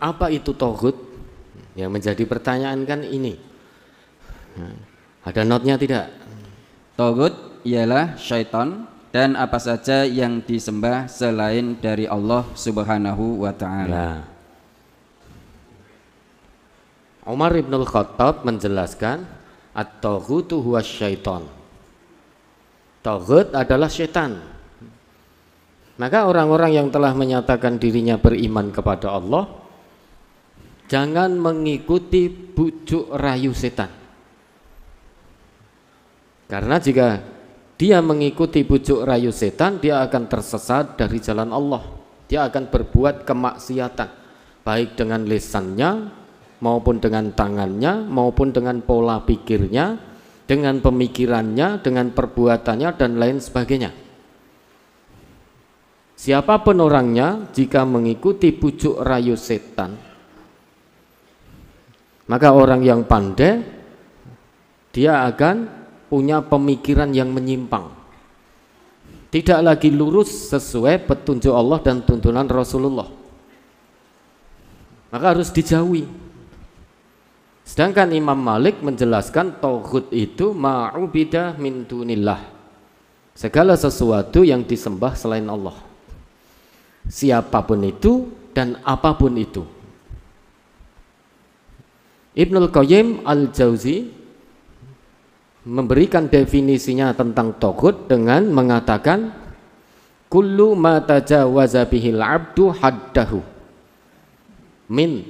apa itu tohut Yang menjadi pertanyaan kan ini. Ada notnya tidak? tohut ialah syaitan dan apa saja yang disembah selain dari Allah Subhanahu wa taala. Nah. Umar bin Khattab menjelaskan at-taghutu huwa syaitan. Taghut adalah setan. Maka orang-orang yang telah menyatakan dirinya beriman kepada Allah, Jangan mengikuti bujuk rayu setan. Karena jika dia mengikuti bujuk rayu setan, dia akan tersesat dari jalan Allah. Dia akan berbuat kemaksiatan, baik dengan lisannya, maupun dengan tangannya, maupun dengan pola pikirnya, dengan pemikirannya, dengan perbuatannya, dan lain sebagainya. Siapapun orangnya, jika mengikuti pucuk rayu setan, maka orang yang pandai dia akan punya pemikiran yang menyimpang. Tidak lagi lurus sesuai petunjuk Allah dan tuntunan Rasulullah. Maka harus dijauhi. Sedangkan Imam Malik menjelaskan tauhid itu ma'ubida min dunillah. Segala sesuatu yang disembah selain Allah. Siapapun itu dan apapun itu. Ibnul Qayyim Al-Jauzi memberikan definisinya tentang togut dengan mengatakan kullu ma tajawaza bihil abdu haddahu min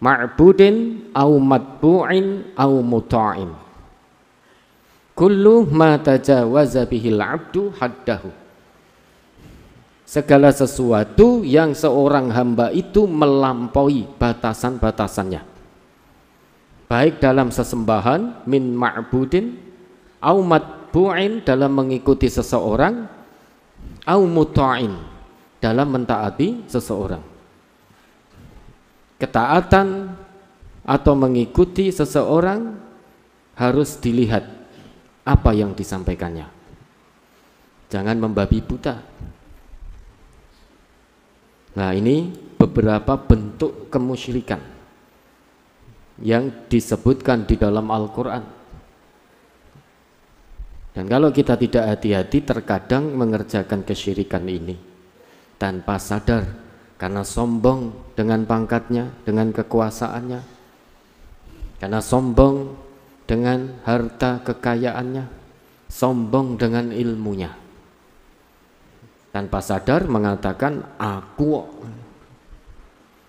ma'budin au matbu'in au muta'in kullu ma tajawaza bihil abdu haddahu segala sesuatu yang seorang hamba itu melampaui batasan-batasannya baik dalam sesembahan min ma'budin au matbu'in dalam mengikuti seseorang au muta'in dalam mentaati seseorang ketaatan atau mengikuti seseorang harus dilihat apa yang disampaikannya. Jangan membabi buta. Nah, ini beberapa bentuk kemusyrikan yang disebutkan di dalam Al-Quran. Dan kalau kita tidak hati-hati terkadang mengerjakan kesyirikan ini tanpa sadar karena sombong dengan pangkatnya, dengan kekuasaannya, karena sombong dengan harta kekayaannya, sombong dengan ilmunya. Tanpa sadar mengatakan aku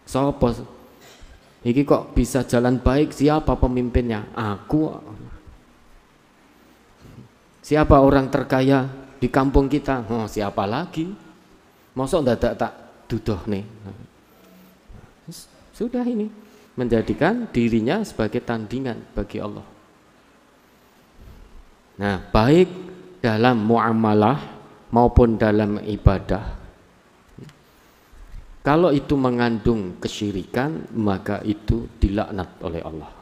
sopos Iki kok bisa jalan baik siapa pemimpinnya? Aku. Siapa orang terkaya di kampung kita? Oh, siapa lagi? Mosok ndak tak dudoh nih. Sudah ini menjadikan dirinya sebagai tandingan bagi Allah. Nah, baik dalam muamalah maupun dalam ibadah kalau itu mengandung kesyirikan, maka itu dilaknat oleh Allah.